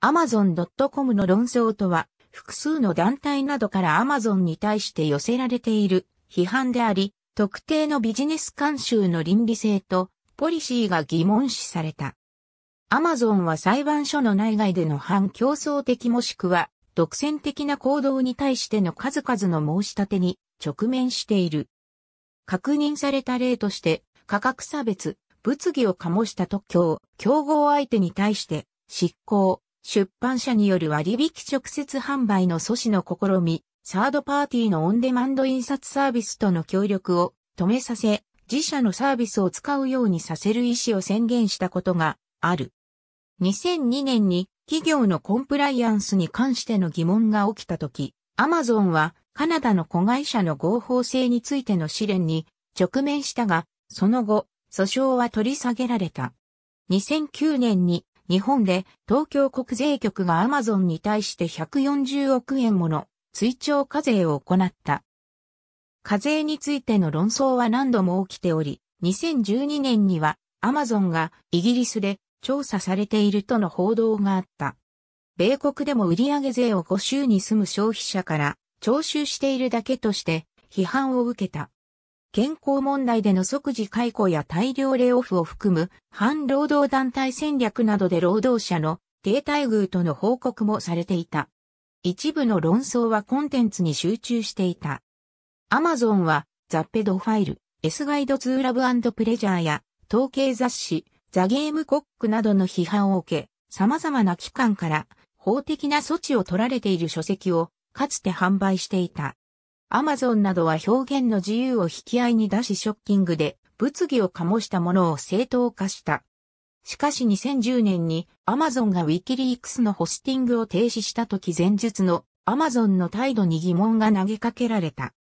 Amazon.com の論争とは、複数の団体などから Amazon に対して寄せられている批判であり、特定のビジネス慣習の倫理性とポリシーが疑問視された。Amazon は裁判所の内外での反競争的もしくは独占的な行動に対しての数々の申し立てに直面している。確認された例として価格差別、物議を醸した特許を競合相手に対して執行、出版社による割引直接販売の阻止の試み、サードパーティーのオンデマンド印刷サービスとの協力を止めさせ、自社のサービスを使うようにさせる意思を宣言したことがある。2002年に企業のコンプライアンスに関しての疑問が起きたとき、アマゾンはカナダの子会社の合法性についての試練に直面したが、その後、訴訟は取り下げられた。2009年に日本で東京国税局がアマゾンに対して140億円もの追徴課税を行った。課税についての論争は何度も起きており、2012年には Amazon がイギリスで調査されているとの報道があった。米国でも売上税を5州に住む消費者から徴収しているだけとして批判を受けた。健康問題での即時解雇や大量レオフを含む反労働団体戦略などで労働者の低待遇との報告もされていた。一部の論争はコンテンツに集中していた。アマゾンはザ・ペドファイル、S ガイドツーラブプレジャーや統計雑誌、ザ・ゲームコックなどの批判を受け、様々な機関から法的な措置を取られている書籍をかつて販売していた。アマゾンなどは表現の自由を引き合いに出しショッキングで物議を醸したものを正当化した。しかし2010年にアマゾンがウィキリークスのホスティングを停止した時前述のアマゾンの態度に疑問が投げかけられた。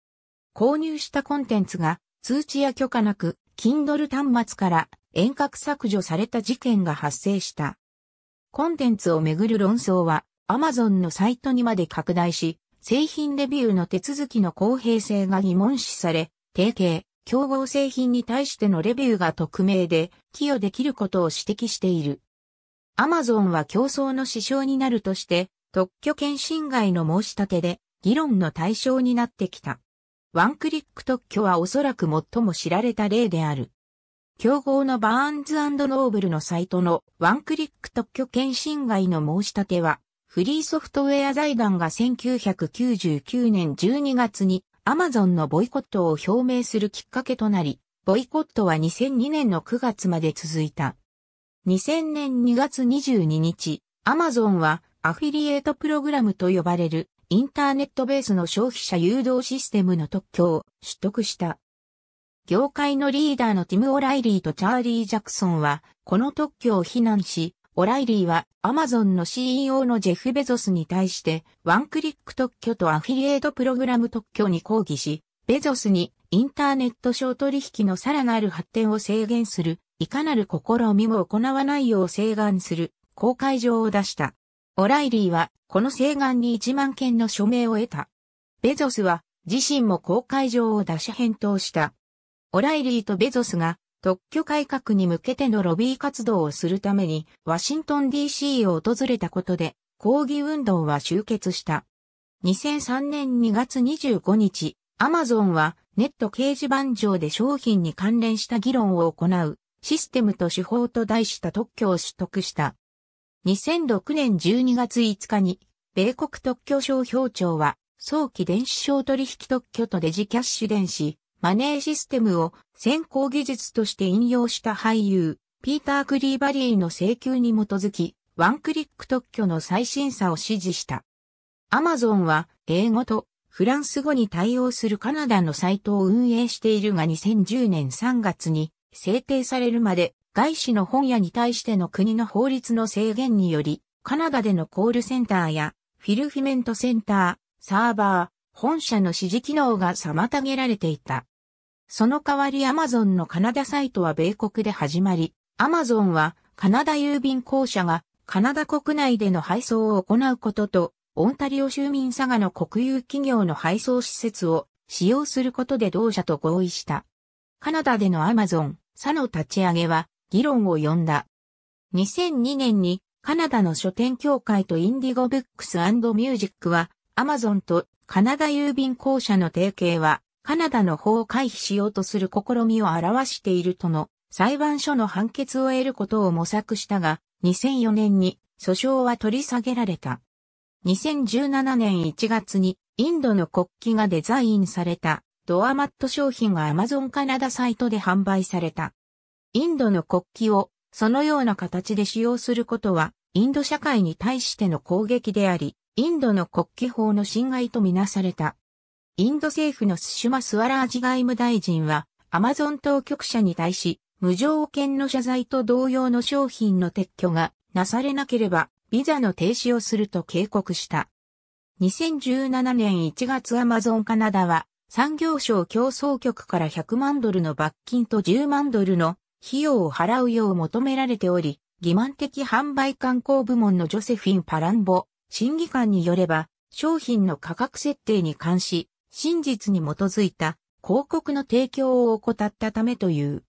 購入したコンテンツが通知や許可なく Kindle 端末から遠隔削除された事件が発生した。コンテンツをめぐる論争はアマゾンのサイトにまで拡大し、製品レビューの手続きの公平性が疑問視され、提携、競合製品に対してのレビューが匿名で寄与できることを指摘している。アマゾンは競争の支障になるとして、特許権侵害の申し立てで議論の対象になってきた。ワンクリック特許はおそらく最も知られた例である。競合のバーンズノーブルのサイトのワンクリック特許権侵害の申し立ては、フリーソフトウェア財団が1999年12月に Amazon のボイコットを表明するきっかけとなり、ボイコットは2002年の9月まで続いた。2000年2月22日、Amazon はアフィリエイトプログラムと呼ばれるインターネットベースの消費者誘導システムの特許を取得した。業界のリーダーのティム・オライリーとチャーリー・ジャクソンは、この特許を非難し、オライリーはアマゾンの CEO のジェフ・ベゾスに対してワンクリック特許とアフィリエイトプログラム特許に抗議し、ベゾスにインターネット商取引のさらなる発展を制限する、いかなる試みも行わないよう請願する、公開状を出した。オライリーは、この請願に1万件の署名を得た。ベゾスは、自身も公開状を出し返答した。オライリーとベゾスが、特許改革に向けてのロビー活動をするために、ワシントン DC を訪れたことで、抗議運動は終結した。2003年2月25日、アマゾンはネット掲示板上で商品に関連した議論を行うシステムと手法と題した特許を取得した。2006年12月5日に米国特許商標庁は早期電子商取引特許とデジキャッシュ電子マネーシステムを先行技術として引用した俳優、ピーター・クリーバリーの請求に基づき、ワンクリック特許の最新さを指示した。アマゾンは英語とフランス語に対応するカナダのサイトを運営しているが2010年3月に制定されるまで外資の本屋に対しての国の法律の制限によりカナダでのコールセンターやフィルフィメントセンター、サーバー、本社の指示機能が妨げられていた。その代わりアマゾンのカナダサイトは米国で始まり、アマゾンはカナダ郵便公社がカナダ国内での配送を行うことと、オンタリオ州民佐賀の国有企業の配送施設を使用することで同社と合意した。カナダでのアマゾン、佐の立ち上げは議論を呼んだ。2002年にカナダの書店協会とインディゴブックスミュージックはアマゾンとカナダ郵便公社の提携はカナダの法を回避しようとする試みを表しているとの裁判所の判決を得ることを模索したが、2004年に訴訟は取り下げられた。2017年1月にインドの国旗がデザインされたドアマット商品が Amazon カナダサイトで販売された。インドの国旗をそのような形で使用することはインド社会に対しての攻撃であり、インドの国旗法の侵害とみなされた。インド政府のスシュマ・スワラージ外務大臣は、アマゾン当局者に対し、無条件の謝罪と同様の商品の撤去がなされなければ、ビザの停止をすると警告した。2017年1月アマゾンカナダは、産業省競争局から100万ドルの罰金と10万ドルの費用を払うよう求められており、欺瞞的販売観光部門のジョセフィン・パランボ、審議官によれば、商品の価格設定に関し、真実に基づいた広告の提供を怠ったためという。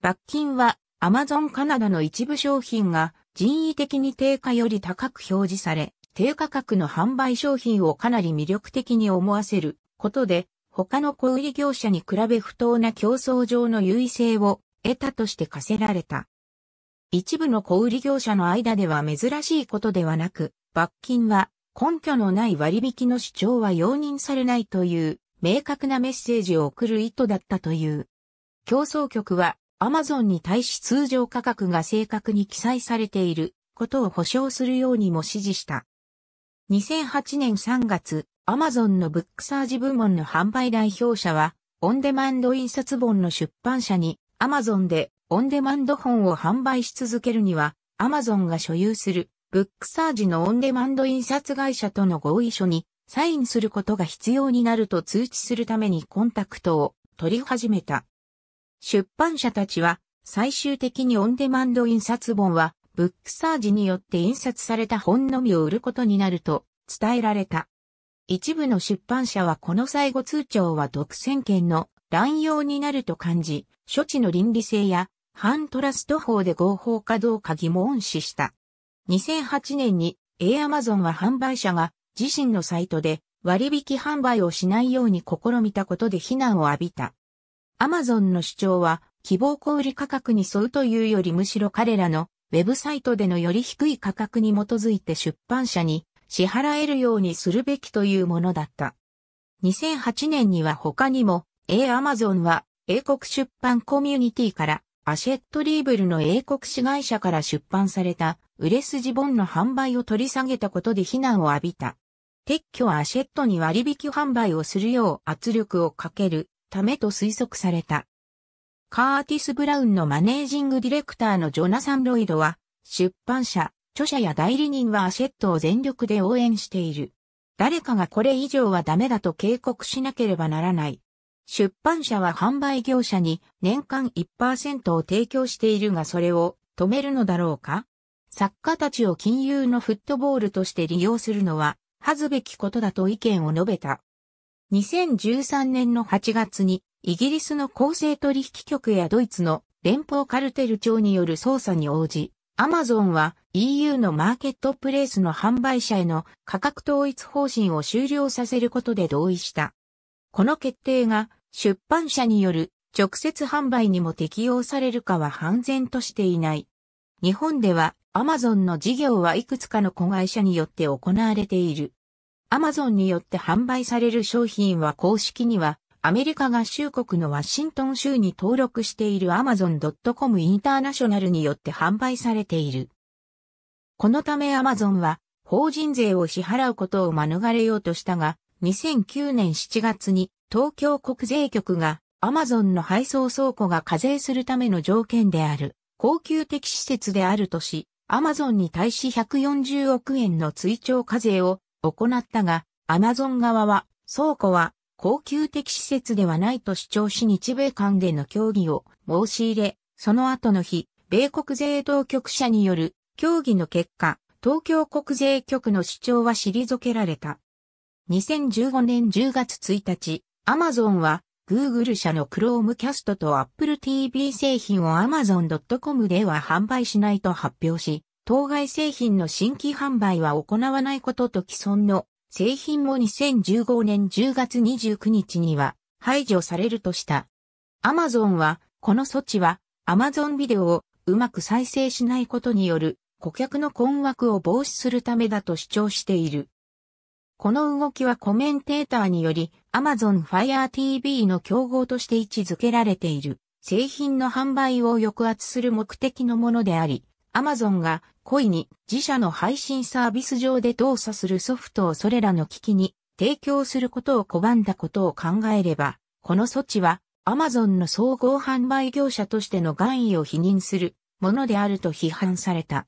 罰金はアマゾンカナダの一部商品が人為的に定価より高く表示され、低価格の販売商品をかなり魅力的に思わせることで、他の小売業者に比べ不当な競争上の優位性を得たとして課せられた。一部の小売業者の間では珍しいことではなく、罰金は根拠のない割引の主張は容認されないという明確なメッセージを送る意図だったという。競争局は Amazon に対し通常価格が正確に記載されていることを保証するようにも指示した。2008年3月、Amazon のブックサージ部門の販売代表者は、オンデマンド印刷本の出版社に Amazon でオンデマンド本を販売し続けるには、Amazon が所有するブックサージのオンデマンド印刷会社との合意書にサインすることが必要になると通知するためにコンタクトを取り始めた。出版社たちは最終的にオンデマンド印刷本はブックサージによって印刷された本のみを売ることになると伝えられた。一部の出版社はこの最後通帳は独占権の乱用になると感じ、処置の倫理性や反トラスト法で合法かどうか疑問視した。2008年に A Amazon は販売者が自身のサイトで割引販売をしないように試みたことで非難を浴びた。Amazon の主張は希望小売価格に沿うというよりむしろ彼らのウェブサイトでのより低い価格に基づいて出版社に支払えるようにするべきというものだった。2008年には他にも A Amazon は英国出版コミュニティからアシェットリーブルの英国子会社から出版された売れ筋本の販売を取り下げたことで非難を浴びた。撤去はアシェットに割引販売をするよう圧力をかけるためと推測された。カーティス・ブラウンのマネージングディレクターのジョナサン・ロイドは、出版社、著者や代理人はアシェットを全力で応援している。誰かがこれ以上はダメだと警告しなければならない。出版社は販売業者に年間1%を提供しているがそれを止めるのだろうか作家たちを金融のフットボールとして利用するのは、恥ずべきことだと意見を述べた。2013年の8月に、イギリスの公正取引局やドイツの連邦カルテル庁による捜査に応じ、アマゾンは EU のマーケットプレイスの販売者への価格統一方針を終了させることで同意した。この決定が出版社による直接販売にも適用されるかは判然としていない。日本ではアマゾンの事業はいくつかの子会社によって行われている。アマゾンによって販売される商品は公式には、アメリカ合衆国のワシントン州に登録している Amazon.com インターナショナルによって販売されている。このためアマゾンは法人税を支払うことを免れようとしたが、2009年7月に東京国税局がアマゾンの配送倉庫が課税するための条件である、高級的施設であるとし、アマゾンに対し140億円の追徴課税を行ったが、アマゾン側は、倉庫は高級的施設ではないと主張し日米間での協議を申し入れ、その後の日、米国税当局者による協議の結果、東京国税局の主張は退けられた。2015年10月1日、アマゾンは Google 社の Chromecast と Apple TV 製品を Amazon.com では販売しないと発表し、当該製品の新規販売は行わないことと既存の製品も2015年10月29日には排除されるとした。Amazon は、この措置は Amazon ビデオをうまく再生しないことによる顧客の困惑を防止するためだと主張している。この動きはコメンテーターにより Amazon Fire TV の競合として位置づけられている製品の販売を抑圧する目的のものであり、Amazon が故意に自社の配信サービス上で動作するソフトをそれらの機器に提供することを拒んだことを考えれば、この措置は Amazon の総合販売業者としての願意を否認するものであると批判された。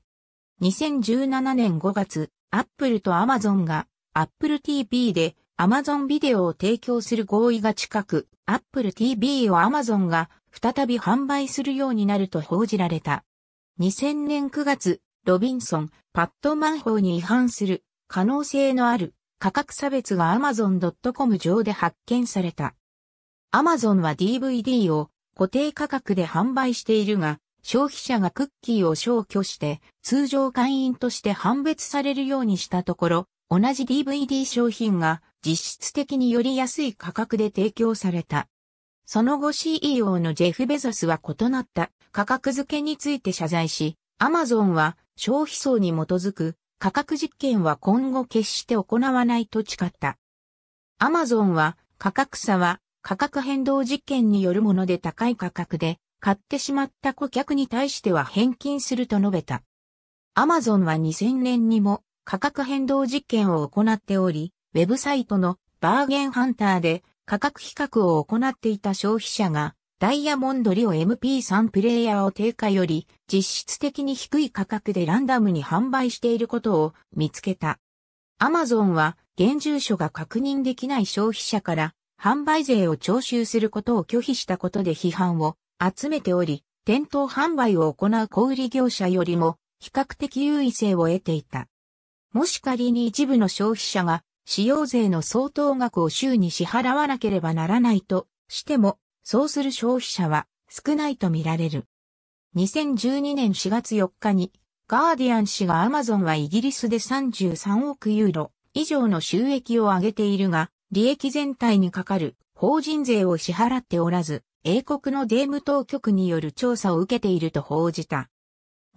2017年5月、Apple と Amazon が Apple TV で Amazon ビデオを提供する合意が近く、Apple TV を Amazon が再び販売するようになると報じられた。2000年9月、ロビンソン、パットマン法に違反する可能性のある価格差別が Amazon.com 上で発見された。Amazon は DVD を固定価格で販売しているが、消費者がクッキーを消去して通常会員として判別されるようにしたところ、同じ DVD 商品が実質的により安い価格で提供された。その後 CEO のジェフ・ベゾスは異なった価格付けについて謝罪し、アマゾンは消費層に基づく価格実験は今後決して行わないと誓った。アマゾンは価格差は価格変動実験によるもので高い価格で買ってしまった顧客に対しては返金すると述べた。アマゾンは2000年にも価格変動実験を行っており、ウェブサイトのバーゲンハンターで価格比較を行っていた消費者がダイヤモンドリオ MP3 プレイヤーを定価より実質的に低い価格でランダムに販売していることを見つけた。アマゾンは現住所が確認できない消費者から販売税を徴収することを拒否したことで批判を集めており、店頭販売を行う小売業者よりも比較的優位性を得ていた。もし仮に一部の消費者が使用税の相当額を週に支払わなければならないとしても、そうする消費者は少ないと見られる。2012年4月4日に、ガーディアン氏がアマゾンはイギリスで33億ユーロ以上の収益を上げているが、利益全体にかかる法人税を支払っておらず、英国の税務当局による調査を受けていると報じた。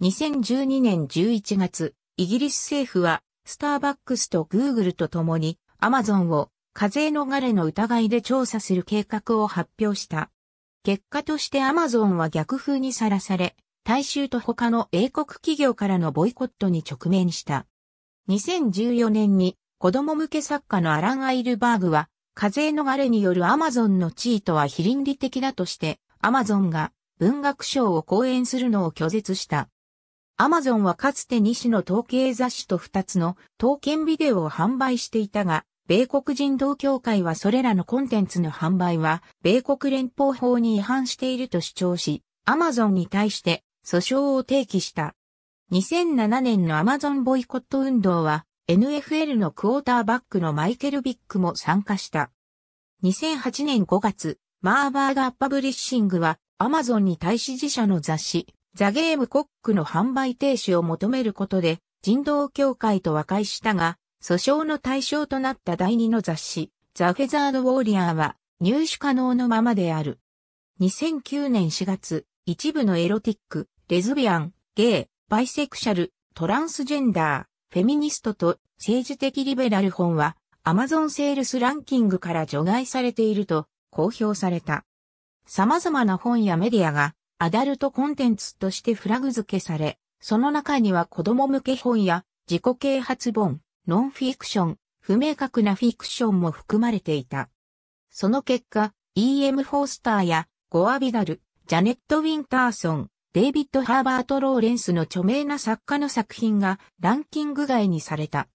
2012年11月、イギリス政府はスターバックスとグーグルと共にアマゾンを課税逃れの疑いで調査する計画を発表した。結果としてアマゾンは逆風にさらされ、大衆と他の英国企業からのボイコットに直面した。2014年に子供向け作家のアラン・アイルバーグは、課税逃れによるアマゾンの地位とは非倫理的だとして、アマゾンが文学賞を講演するのを拒絶した。アマゾンはかつて西の統計雑誌と2つの統計ビデオを販売していたが、米国人道協会はそれらのコンテンツの販売は、米国連邦法に違反していると主張し、アマゾンに対して訴訟を提起した。2007年のアマゾンボイコット運動は、NFL のクォーターバックのマイケル・ビックも参加した。2008年5月、マーバーガーパブリッシングは、アマゾンに対し自社の雑誌、ザ・ゲーム・コックの販売停止を求めることで人道協会と和解したが、訴訟の対象となった第二の雑誌、ザ・フェザード・ウォーリアーは入手可能のままである。2009年4月、一部のエロティック、レズビアン、ゲイ、バイセクシャル、トランスジェンダー、フェミニストと政治的リベラル本は、アマゾンセールスランキングから除外されていると公表された。様々な本やメディアがアダルトコンテンツとしてフラグ付けされ、その中には子供向け本や自己啓発本、ノンフィクション、不明確なフィクションも含まれていた。その結果、E.M. フォースターやゴアビダル、ジャネット・ウィンターソン、デイビッド・ハーバート・ローレンスの著名な作家の作品がランキング外にされた。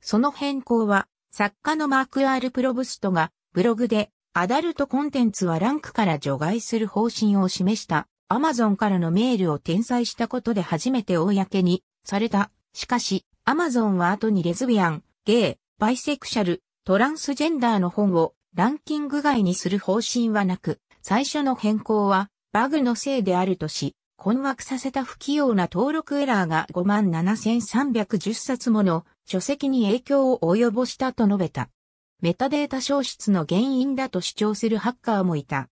その変更は、作家のマーク・アール・プロブストがブログでアダルトコンテンツはランクから除外する方針を示したアマゾンからのメールを転載したことで初めて公にされた。しかし、アマゾンは後にレズビアン、ゲイ、バイセクシャル、トランスジェンダーの本をランキング外にする方針はなく、最初の変更はバグのせいであるとし、困惑させた不器用な登録エラーが57,310冊もの書籍に影響を及ぼしたと述べた。メタデータ消失の原因だと主張するハッカーもいた。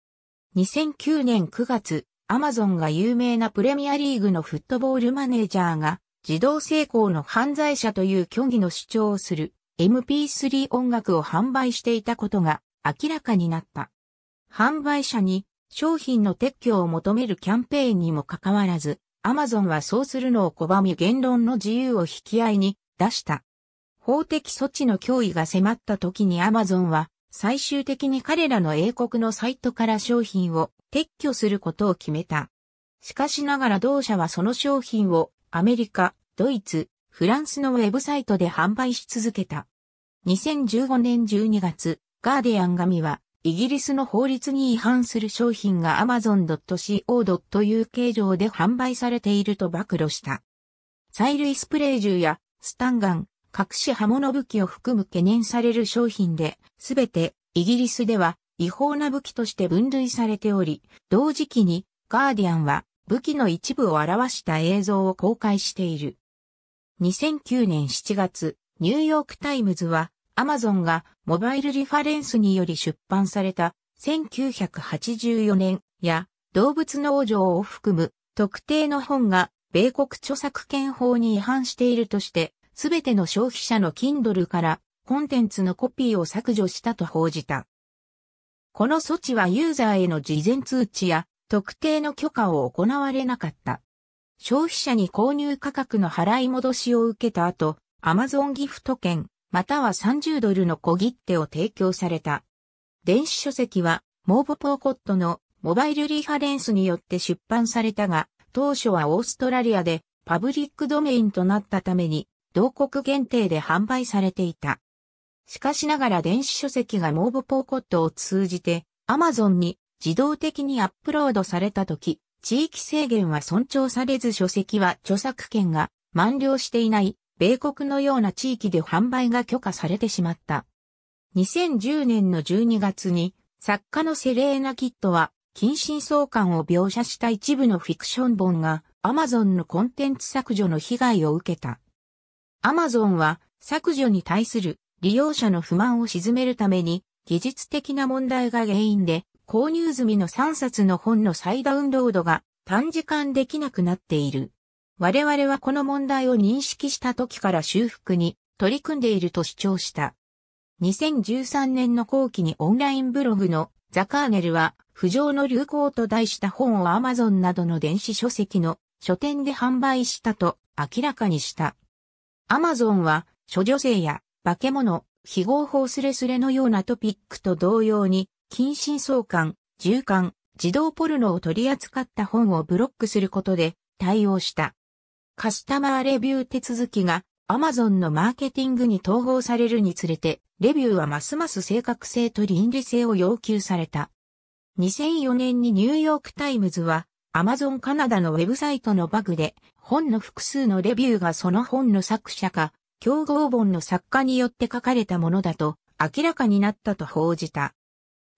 2009年9月、アマゾンが有名なプレミアリーグのフットボールマネージャーが、自動成功の犯罪者という虚偽の主張をする MP3 音楽を販売していたことが明らかになった。販売者に商品の撤去を求めるキャンペーンにもかかわらず、アマゾンはそうするのを拒み言論の自由を引き合いに出した。法的措置の脅威が迫った時にアマゾンは最終的に彼らの英国のサイトから商品を撤去することを決めた。しかしながら同社はその商品をアメリカ、ドイツ、フランスのウェブサイトで販売し続けた。2015年12月、ガーディアン紙はイギリスの法律に違反する商品が amazon.co.uk 上で販売されていると暴露した。催涙スプレー銃やスタンガン、隠し刃物武器を含む懸念される商品で、すべてイギリスでは違法な武器として分類されており、同時期にガーディアンは武器の一部を表した映像を公開している。2009年7月、ニューヨークタイムズは、アマゾンがモバイルリファレンスにより出版された1984年や動物農場を含む特定の本が米国著作権法に違反しているとしてすべての消費者の Kindle からコンテンツのコピーを削除したと報じた。この措置はユーザーへの事前通知や特定の許可を行われなかった。消費者に購入価格の払い戻しを受けた後、Amazon ギフト券、または30ドルの小切手を提供された。電子書籍は、モーボポーコットのモバイルリファレンスによって出版されたが、当初はオーストラリアでパブリックドメインとなったために、同国限定で販売されていた。しかしながら電子書籍がモーブポーコットを通じて Amazon に自動的にアップロードされたとき、地域制限は尊重されず書籍は著作権が満了していない米国のような地域で販売が許可されてしまった。2010年の12月に作家のセレーナ・キットは近親相関を描写した一部のフィクション本が Amazon のコンテンツ削除の被害を受けた。アマゾンは削除に対する利用者の不満を鎮めるために技術的な問題が原因で購入済みの3冊の本の再ダウンロードが短時間できなくなっている。我々はこの問題を認識した時から修復に取り組んでいると主張した。2013年の後期にオンラインブログのザカーネルは不条の流行と題した本を Amazon などの電子書籍の書店で販売したと明らかにした。アマゾンは、諸女性や、化け物、非合法スレスレのようなトピックと同様に、近親相関、重関、児童ポルノを取り扱った本をブロックすることで対応した。カスタマーレビュー手続きがアマゾンのマーケティングに統合されるにつれて、レビューはますます正確性と倫理性を要求された。2004年にニューヨークタイムズはアマゾンカナダのウェブサイトのバグで、本の複数のレビューがその本の作者か、競合本の作家によって書かれたものだと明らかになったと報じた。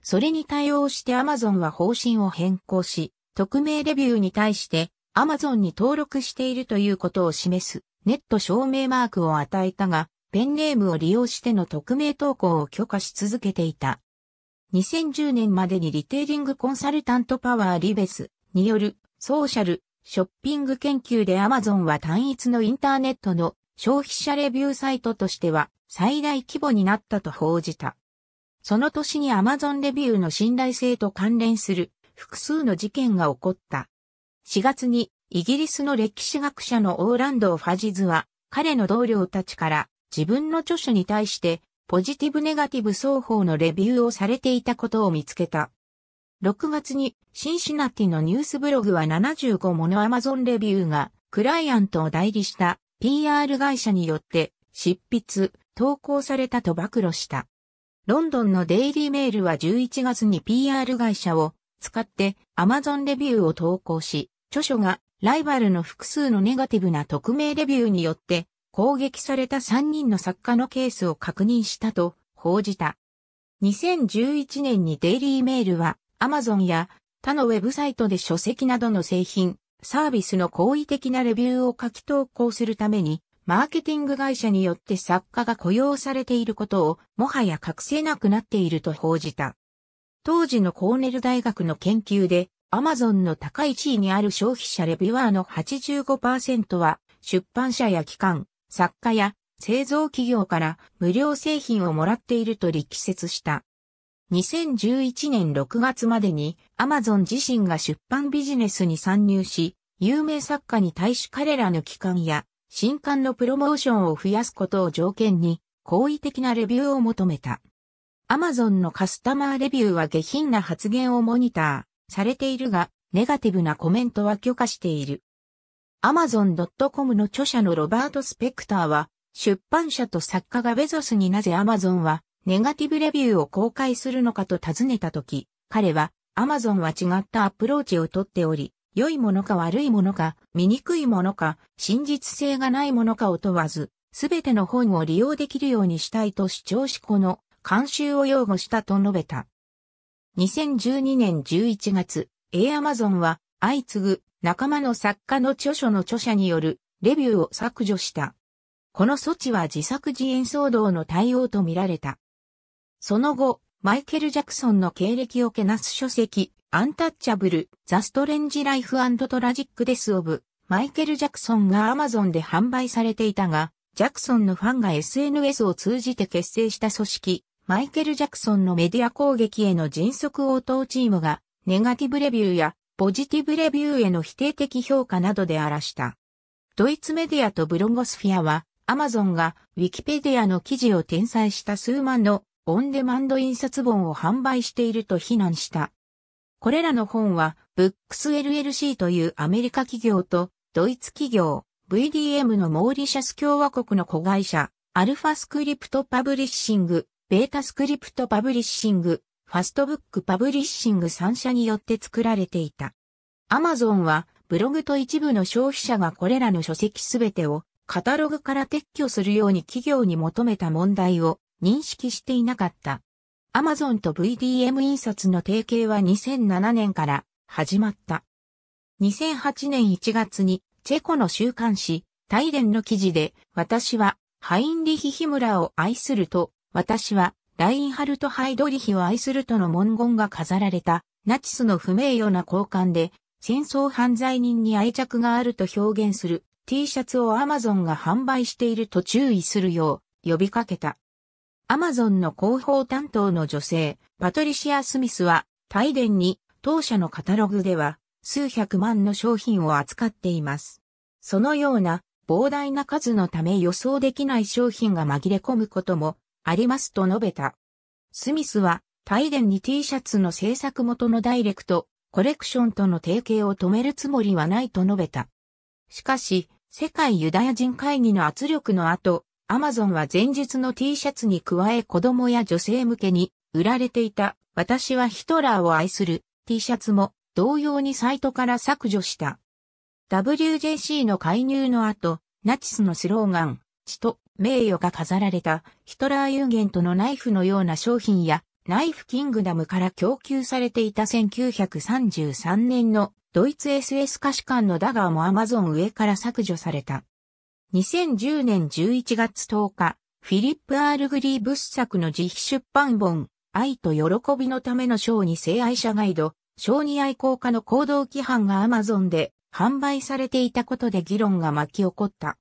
それに対応してアマゾンは方針を変更し、匿名レビューに対してアマゾンに登録しているということを示すネット証明マークを与えたが、ペンネームを利用しての匿名投稿を許可し続けていた。2010年までにリテイリングコンサルタントパワーリベス、によるソーシャルショッピング研究で Amazon は単一のインターネットの消費者レビューサイトとしては最大規模になったと報じた。その年に Amazon レビューの信頼性と関連する複数の事件が起こった。4月にイギリスの歴史学者のオーランド・ファジズは彼の同僚たちから自分の著書に対してポジティブネガティブ双方のレビューをされていたことを見つけた。6月にシンシナティのニュースブログは75ものアマゾンレビューがクライアントを代理した PR 会社によって執筆、投稿されたと暴露した。ロンドンのデイリーメールは11月に PR 会社を使ってアマゾンレビューを投稿し、著書がライバルの複数のネガティブな匿名レビューによって攻撃された3人の作家のケースを確認したと報じた。2011年にデイリーメールは Amazon や他のウェブサイトで書籍などの製品、サービスの好意的なレビューを書き投稿するために、マーケティング会社によって作家が雇用されていることを、もはや隠せなくなっていると報じた。当時のコーネル大学の研究で、Amazon の高い地位にある消費者レビュアーの85%は、出版社や機関、作家や製造企業から無料製品をもらっていると力説した。2011年6月までにアマゾン自身が出版ビジネスに参入し、有名作家に対し彼らの期間や新刊のプロモーションを増やすことを条件に好意的なレビューを求めた。アマゾンのカスタマーレビューは下品な発言をモニターされているが、ネガティブなコメントは許可している。アマゾン c o m の著者のロバート・スペクターは、出版社と作家がベゾスになぜアマゾンはネガティブレビューを公開するのかと尋ねたとき、彼は、アマゾンは違ったアプローチをとっており、良いものか悪いものか、醜いものか、真実性がないものかを問わず、すべての本を利用できるようにしたいと主張しこの慣習を擁護したと述べた。2012年11月、A アマゾンは相次ぐ仲間の作家の著書の著者によるレビューを削除した。この措置は自作自演騒動の対応とみられた。その後、マイケル・ジャクソンの経歴をけなす書籍、アンタッチャブル、ザ・ストレンジ・ライフ・トラジック・デス・オブ、マイケル・ジャクソンがアマゾンで販売されていたが、ジャクソンのファンが SNS を通じて結成した組織、マイケル・ジャクソンのメディア攻撃への迅速応答チームが、ネガティブレビューやポジティブレビューへの否定的評価などで荒らした。ドイツメディアとブロゴスフィアは、アマゾンが Wikipedia の記事を転載した数万のオンデマンド印刷本を販売していると非難した。これらの本は、ブックス LLC というアメリカ企業と、ドイツ企業、VDM のモーリシャス共和国の子会社、アルファスクリプトパブリッシング、ベータスクリプトパブリッシング、ファストブックパブリッシング3社によって作られていた。アマゾンは、ブログと一部の消費者がこれらの書籍すべてをカタログから撤去するように企業に求めた問題を認識していなかった。アマゾンと VDM 印刷の提携は2007年から始まった。2008年1月にチェコの週刊誌、タイデンの記事で、私はハインリヒ・ヒムラを愛すると、私はラインハルト・ハイドリヒを愛するとの文言が飾られた、ナチスの不名誉な交換で、戦争犯罪人に愛着があると表現する T シャツをアマゾンが販売していると注意するよう呼びかけた。アマゾンの広報担当の女性、パトリシア・スミスは、タイデンに、当社のカタログでは、数百万の商品を扱っています。そのような、膨大な数のため予想できない商品が紛れ込むことも、ありますと述べた。スミスは、タイデンに T シャツの制作元のダイレクト、コレクションとの提携を止めるつもりはないと述べた。しかし、世界ユダヤ人会議の圧力の後、アマゾンは前日の T シャツに加え子供や女性向けに売られていた私はヒトラーを愛する T シャツも同様にサイトから削除した。WJC の介入の後、ナチスのスローガン、血と名誉が飾られたヒトラー有限とのナイフのような商品やナイフキングダムから供給されていた1933年のドイツ SS 歌手館のダガーもアマゾン上から削除された。2010年11月10日、フィリップ・アール・グリーブス作の自費出版本、愛と喜びのための小児性愛者ガイド、小児愛好家の行動規範がアマゾンで販売されていたことで議論が巻き起こった。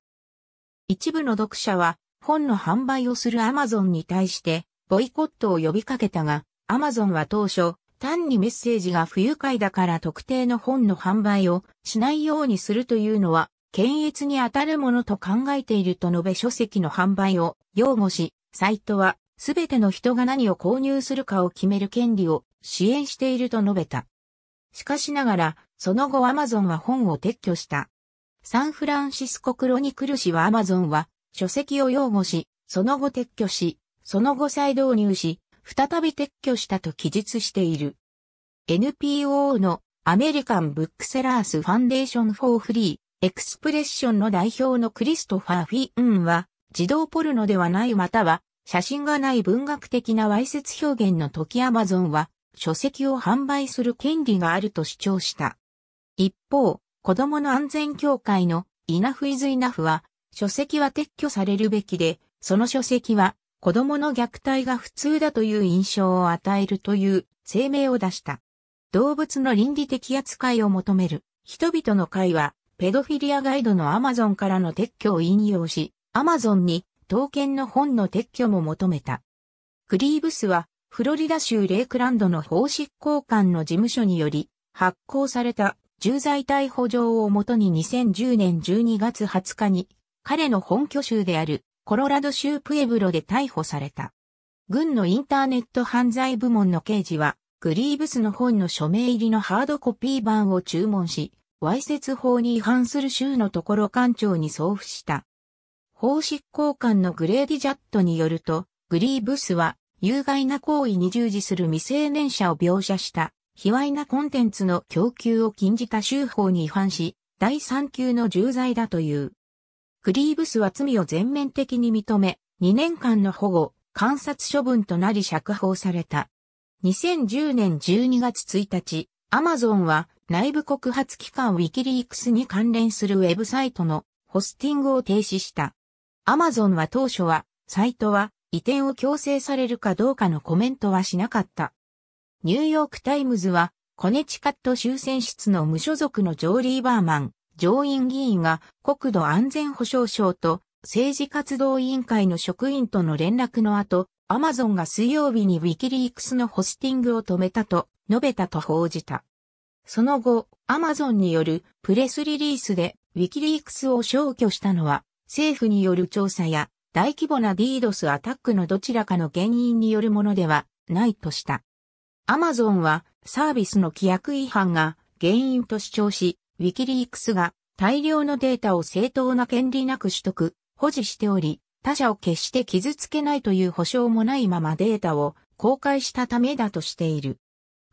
一部の読者は本の販売をするアマゾンに対してボイコットを呼びかけたが、アマゾンは当初単にメッセージが不愉快だから特定の本の販売をしないようにするというのは検閲に当たるものと考えていると述べ書籍の販売を擁護し、サイトは全ての人が何を購入するかを決める権利を支援していると述べた。しかしながら、その後アマゾンは本を撤去した。サンフランシスコクロニクル氏はアマゾンは書籍を擁護し、その後撤去し、その後再導入し、再び撤去したと記述している。NPO のアメリカンブックセラースファンデーションフォーフリエクスプレッションの代表のクリストファー・フィーンは、児童ポルノではないまたは、写真がない文学的な歪説表現の時アマゾンは、書籍を販売する権利があると主張した。一方、子供の安全協会のイナフイズイナフは、書籍は撤去されるべきで、その書籍は子供の虐待が普通だという印象を与えるという声明を出した。動物の倫理的扱いを求める人々の会はペドフィリアガイドのアマゾンからの撤去を引用し、アマゾンに刀剣の本の撤去も求めた。クリーブスは、フロリダ州レイクランドの法執行官の事務所により、発行された重罪逮捕状をもとに2010年12月20日に、彼の本拠州であるコロラド州プエブロで逮捕された。軍のインターネット犯罪部門の刑事は、グリーブスの本の署名入りのハードコピー版を注文し、わいせつ法に違反する州のところ官庁に送付した。法執行官のグレーディ・ジャットによると、グリーブスは有害な行為に従事する未成年者を描写した、卑猥なコンテンツの供給を禁じた州法に違反し、第三級の重罪だという。グリーブスは罪を全面的に認め、2年間の保護、観察処分となり釈放された。2010年12月1日、アマゾンは内部告発機関ウィキリークスに関連するウェブサイトのホスティングを停止した。アマゾンは当初は、サイトは移転を強制されるかどうかのコメントはしなかった。ニューヨークタイムズは、コネチカット州選出の無所属のジョー・リーバーマン、上院議員が国土安全保障省と政治活動委員会の職員との連絡の後、アマゾンが水曜日にウィキリークスのホスティングを止めたと述べたと報じた。その後、アマゾンによるプレスリリースでウィキリークスを消去したのは政府による調査や大規模な DDoS アタックのどちらかの原因によるものではないとした。アマゾンはサービスの規約違反が原因と主張し、ウィキリークスが大量のデータを正当な権利なく取得、保持しており、他者を決して傷つけないという保証もないままデータを公開したためだとしている。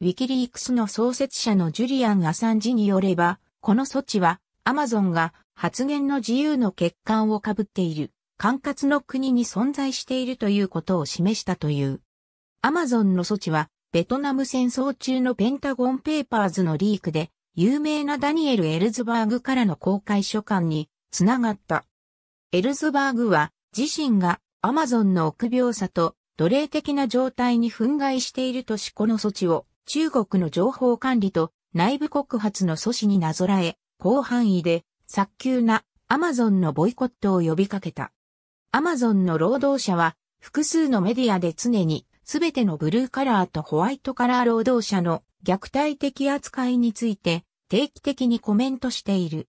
ウィキリークスの創設者のジュリアン・アサンジによれば、この措置はアマゾンが発言の自由の欠陥を被っている、管轄の国に存在しているということを示したという。アマゾンの措置は、ベトナム戦争中のペンタゴンペーパーズのリークで、有名なダニエル・エルズバーグからの公開書簡につながった。エルズバーグは自身がアマゾンの臆病さと奴隷的な状態に憤慨しているとしこの措置を中国の情報管理と内部告発の阻止になぞらえ、広範囲で早急なアマゾンのボイコットを呼びかけた。アマゾンの労働者は複数のメディアで常にすべてのブルーカラーとホワイトカラー労働者の虐待的扱いについて定期的にコメントしている。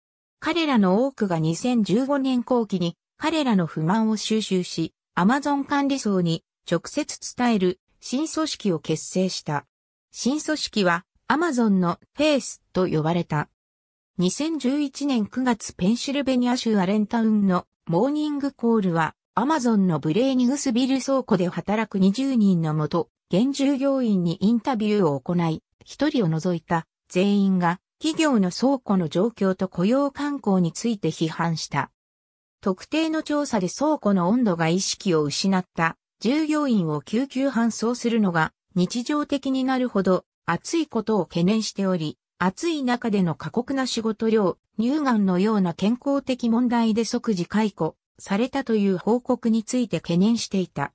彼らの多くが2015年後期に彼らの不満を収集し、アマゾン管理層に直接伝える新組織を結成した。新組織はアマゾンのフェイスと呼ばれた。2011年9月ペンシルベニア州アレンタウンのモーニングコールはアマゾンのブレーニグスビル倉庫で働く20人のもと、現従業員にインタビューを行い、一人を除いた全員が企業の倉庫の状況と雇用慣行について批判した。特定の調査で倉庫の温度が意識を失った従業員を救急搬送するのが日常的になるほど暑いことを懸念しており、暑い中での過酷な仕事量、乳がんのような健康的問題で即時解雇されたという報告について懸念していた。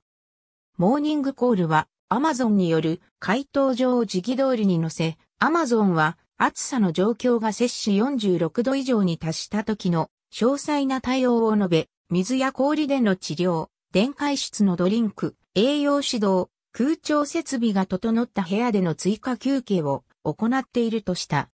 モーニングコールはアマゾンによる回答状を時期通りに載せ、アマゾンは暑さの状況が摂氏46度以上に達した時の詳細な対応を述べ、水や氷での治療、電解質のドリンク、栄養指導、空調設備が整った部屋での追加休憩を行っているとした。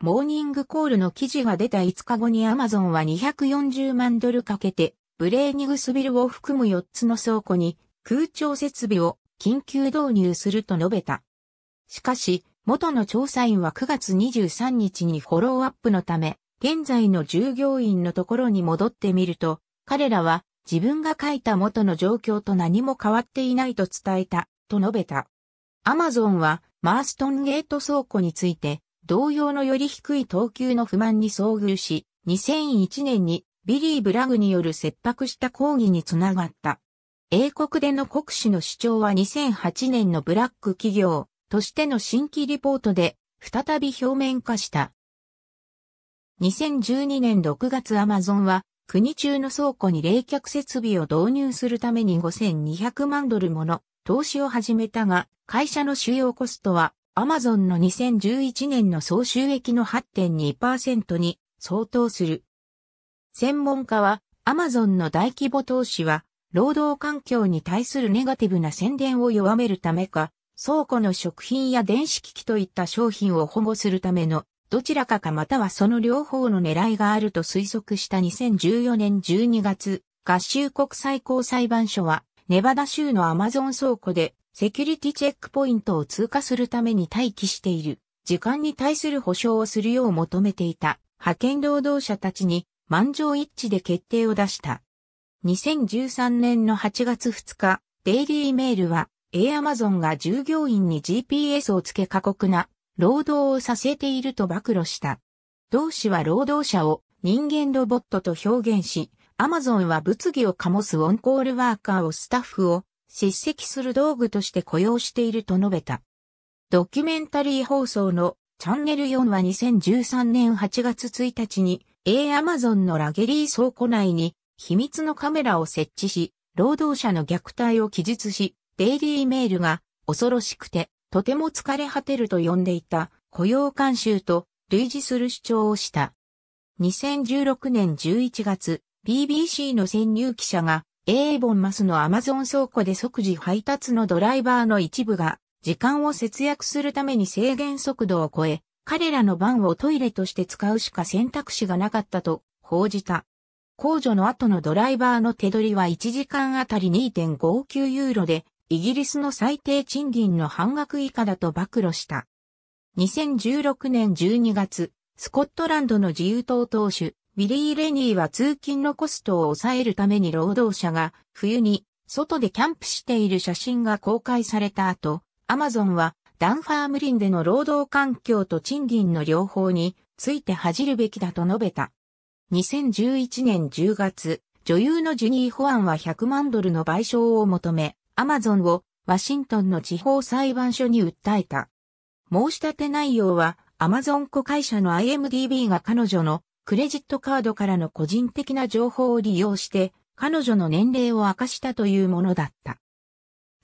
モーニングコールの記事が出た5日後にアマゾンは240万ドルかけて、ブレーニグスビルを含む4つの倉庫に空調設備を緊急導入すると述べた。しかし、元の調査員は9月23日にフォローアップのため、現在の従業員のところに戻ってみると、彼らは自分が書いた元の状況と何も変わっていないと伝えた、と述べた。アマゾンはマーストンゲート倉庫について、同様のより低い等級の不満に遭遇し、2001年にビリー・ブラグによる切迫した抗議につながった。英国での国史の主張は2008年のブラック企業としての新規リポートで再び表面化した。2012年6月アマゾンは国中の倉庫に冷却設備を導入するために5200万ドルもの投資を始めたが、会社の主要コストはアマゾンの2011年の総収益の8.2%に相当する。専門家はアマゾンの大規模投資は労働環境に対するネガティブな宣伝を弱めるためか、倉庫の食品や電子機器といった商品を保護するためのどちらかかまたはその両方の狙いがあると推測した2014年12月、合衆国最高裁判所は、ネバダ州のアマゾン倉庫で、セキュリティチェックポイントを通過するために待機している、時間に対する保障をするよう求めていた、派遣労働者たちに、満場一致で決定を出した。2013年の8月2日、デイリーメールは、エアマゾンが従業員に GPS をつけ過酷な労働をさせていると暴露した。同氏は労働者を人間ロボットと表現し、アマゾンは物議を醸すオンコールワーカーをスタッフを叱責する道具として雇用していると述べた。ドキュメンタリー放送のチャンネル4は2013年8月1日に A アマゾンのラゲリー倉庫内に秘密のカメラを設置し、労働者の虐待を記述し、デイリーメールが恐ろしくてとても疲れ果てると呼んでいた雇用慣習と類似する主張をした。2016年11月、BBC の潜入記者が、エーボンマスのアマゾン倉庫で即時配達のドライバーの一部が、時間を節約するために制限速度を超え、彼らの番をトイレとして使うしか選択肢がなかったと報じた。控除の後のドライバーの手取りは1時間あたり2.59ユーロで、イギリスの最低賃金の半額以下だと暴露した。2016年12月、スコットランドの自由党党首、ウィリー・レニーは通勤のコストを抑えるために労働者が冬に外でキャンプしている写真が公開された後、アマゾンはダンファームリンでの労働環境と賃金の両方について恥じるべきだと述べた。2011年10月、女優のジュニー・ホアンは100万ドルの賠償を求め、アマゾンをワシントンの地方裁判所に訴えた。申し立て内容は、アマゾン子会社の IMDB が彼女のクレジットカードからの個人的な情報を利用して、彼女の年齢を明かしたというものだった。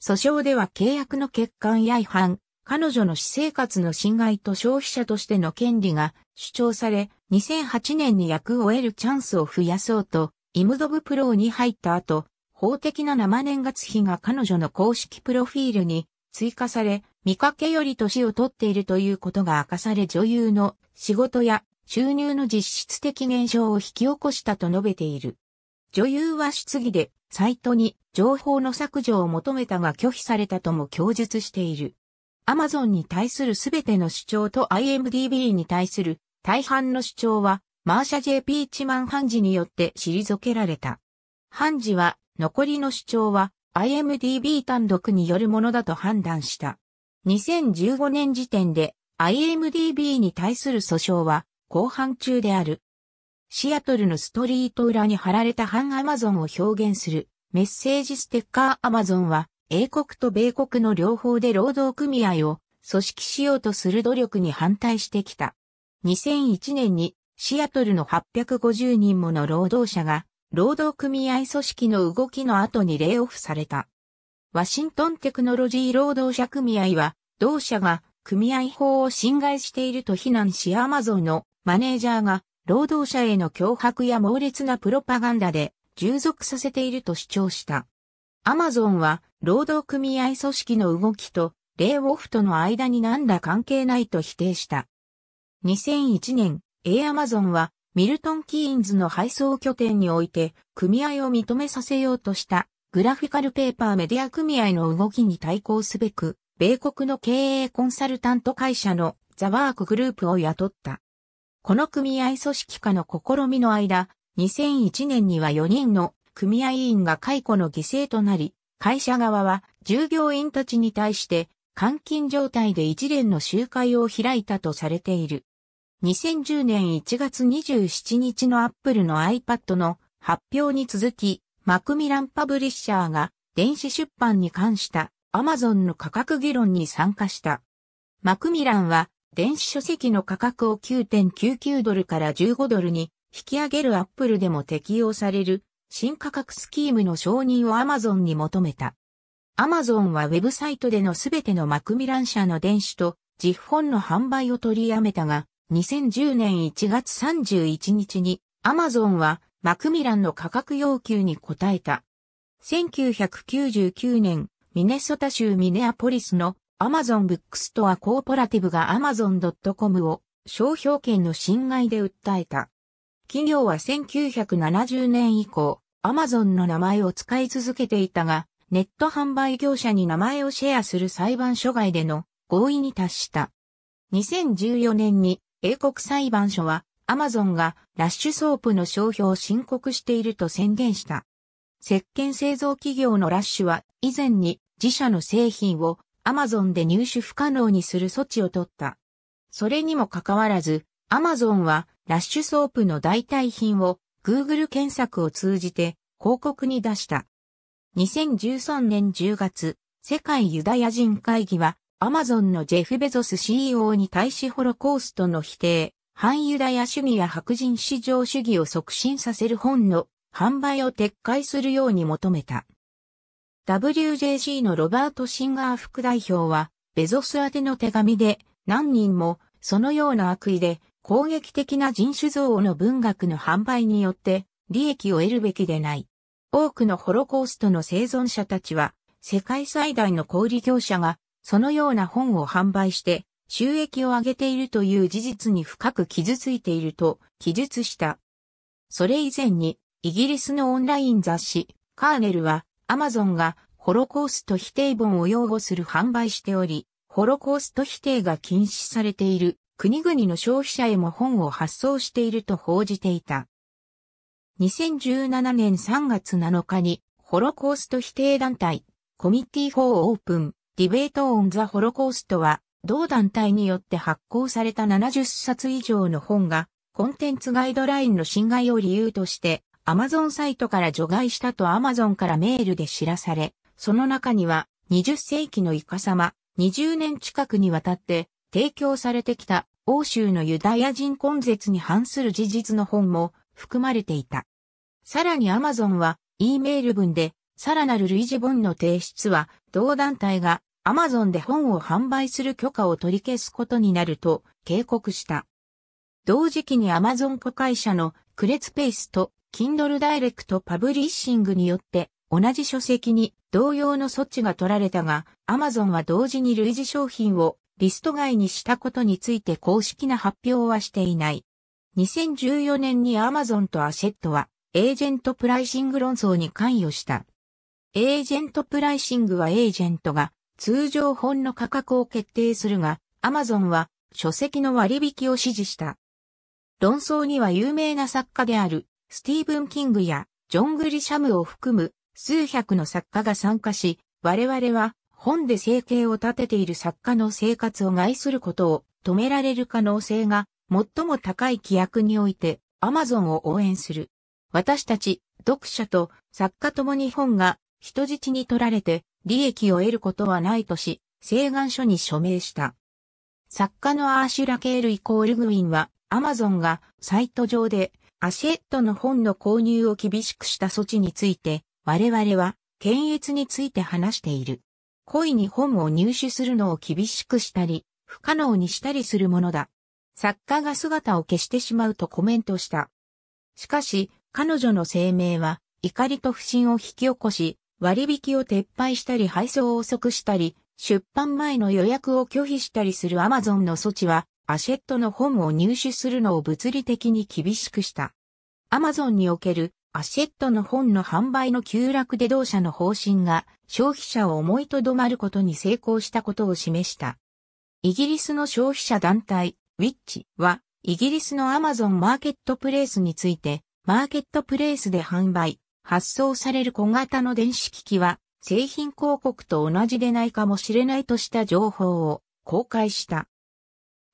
訴訟では契約の欠陥や違反、彼女の私生活の侵害と消費者としての権利が主張され、2008年に役を得るチャンスを増やそうと、イムドブプロに入った後、法的な生年月日が彼女の公式プロフィールに追加され、見かけより年を取っているということが明かされ女優の仕事や収入の実質的減少を引き起こしたと述べている。女優は質疑でサイトに情報の削除を求めたが拒否されたとも供述している。アマゾンに対するすべての主張と IMDB に対する大半の主張はマーシャ J. ピーチマン判事によって退けられた。判事は残りの主張は IMDB 単独によるものだと判断した。2015年時点で IMDB に対する訴訟は後半中である。シアトルのストリート裏に貼られた反アマゾンを表現するメッセージステッカーアマゾンは英国と米国の両方で労働組合を組織しようとする努力に反対してきた。2001年にシアトルの850人もの労働者が労働組合組織の動きの後にレイオフされた。ワシントンテクノロジー労働者組合は、同社が組合法を侵害していると非難しアマゾンのマネージャーが労働者への脅迫や猛烈なプロパガンダで従属させていると主張した。アマゾンは労働組合組織の動きとレイオフとの間に何ら関係ないと否定した。2001年、A アマゾンはミルトン・キーンズの配送拠点において、組合を認めさせようとした、グラフィカルペーパーメディア組合の動きに対抗すべく、米国の経営コンサルタント会社のザワークグループを雇った。この組合組織化の試みの間、2001年には4人の組合員が解雇の犠牲となり、会社側は従業員たちに対して監禁状態で一連の集会を開いたとされている。2010年1月27日のアップルの iPad の発表に続き、マクミランパブリッシャーが電子出版に関した Amazon の価格議論に参加した。マクミランは電子書籍の価格を9.99ドルから15ドルに引き上げるアップルでも適用される新価格スキームの承認を Amazon に求めた。Amazon はウェブサイトでのすべてのマクミラン社の電子と実本の販売を取りやめたが、2010年1月31日にアマゾンはマクミランの価格要求に応えた。1999年、ミネソタ州ミネアポリスのアマゾンブックストアコーポラティブがアマゾン .com を商標権の侵害で訴えた。企業は1970年以降、アマゾンの名前を使い続けていたが、ネット販売業者に名前をシェアする裁判所外での合意に達した。2014年に英国裁判所は、アマゾンがラッシュソープの商標を申告していると宣言した。石鹸製造企業のラッシュは、以前に自社の製品をアマゾンで入手不可能にする措置を取った。それにもかかわらず、アマゾンはラッシュソープの代替品を Google 検索を通じて広告に出した。2013年10月、世界ユダヤ人会議はアマゾンのジェフ・ベゾス CEO に対しホロコーストの否定、反ユダヤ主義や白人至上主義を促進させる本の販売を撤回するように求めた。WJC のロバート・シンガー副代表は、ベゾス宛ての手紙で何人もそのような悪意で攻撃的な人種像の文学の販売によって利益を得るべきでない。多くのホロコーストの生存者たちは世界最大の小売業者がそのような本を販売して収益を上げているという事実に深く傷ついていると記述した。それ以前にイギリスのオンライン雑誌カーネルはアマゾンがホロコースト否定本を擁護する販売しており、ホロコースト否定が禁止されている国々の消費者へも本を発送していると報じていた。2017年3月7日にホロコースト否定団体コミッティ4オープンディベート・オン・ザ・ホロコーストは、同団体によって発行された70冊以上の本が、コンテンツガイドラインの侵害を理由として、Amazon サイトから除外したと Amazon からメールで知らされ、その中には、20世紀のイカ様、20年近くにわたって、提供されてきた、欧州のユダヤ人根絶に反する事実の本も、含まれていた。さらに Amazon は、E メール文で、さらなる類似本の提出は、同団体がアマゾンで本を販売する許可を取り消すことになると警告した。同時期にアマゾン子会社のクレツペイスと Kindle Direct パブリッシングによって同じ書籍に同様の措置が取られたが、アマゾンは同時に類似商品をリスト外にしたことについて公式な発表はしていない。2014年にアマゾンとアセットはエージェントプライシング論争に関与した。エージェントプライシングはエージェントが通常本の価格を決定するが、アマゾンは書籍の割引を指示した。論争には有名な作家であるスティーブン・キングやジョン・グリシャムを含む数百の作家が参加し、我々は本で生計を立てている作家の生活を害することを止められる可能性が最も高い規約においてアマゾンを応援する。私たち読者と作家ともに本が人質に取られて利益を得ることはないとし、請願書に署名した。作家のアーシュラ・ケールイコールグインは、アマゾンがサイト上でアシェットの本の購入を厳しくした措置について、我々は検閲について話している。故意に本を入手するのを厳しくしたり、不可能にしたりするものだ。作家が姿を消してしまうとコメントした。しかし、彼女の声明は怒りと不信を引き起こし、割引を撤廃したり配送を遅くしたり、出版前の予約を拒否したりするアマゾンの措置は、アシェットの本を入手するのを物理的に厳しくした。アマゾンにおけるアシェットの本の販売の急落で同社の方針が消費者を思いとどまることに成功したことを示した。イギリスの消費者団体、ウィッチは、イギリスのアマゾンマーケットプレイスについて、マーケットプレイスで販売、発送される小型の電子機器は、製品広告と同じでないかもしれないとした情報を公開した。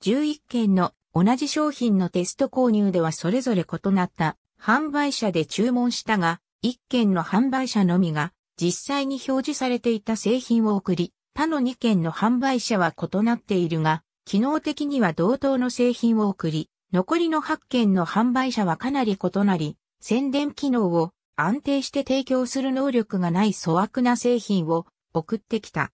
11件の同じ商品のテスト購入ではそれぞれ異なった販売者で注文したが、1件の販売者のみが実際に表示されていた製品を送り、他の2件の販売者は異なっているが、機能的には同等の製品を送り、残りの8件の販売者はかなり異なり、宣伝機能を安定して提供する能力がない粗悪な製品を送ってきた。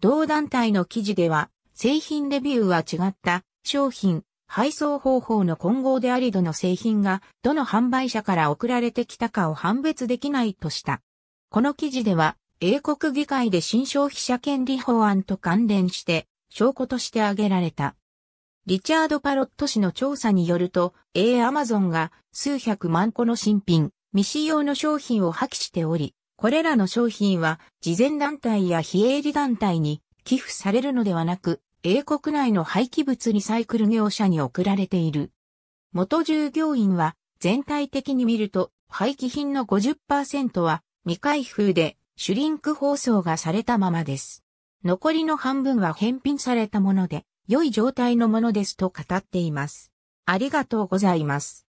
同団体の記事では、製品レビューは違った商品、配送方法の混合でありどの製品がどの販売者から送られてきたかを判別できないとした。この記事では、英国議会で新消費者権利法案と関連して証拠として挙げられた。リチャード・パロット氏の調査によると、A アマゾンが数百万個の新品、未使用の商品を破棄しており、これらの商品は、事前団体や非営利団体に寄付されるのではなく、英国内の廃棄物リサイクル業者に送られている。元従業員は、全体的に見ると、廃棄品の50%は未開封でシュリンク包装がされたままです。残りの半分は返品されたもので、良い状態のものですと語っています。ありがとうございます。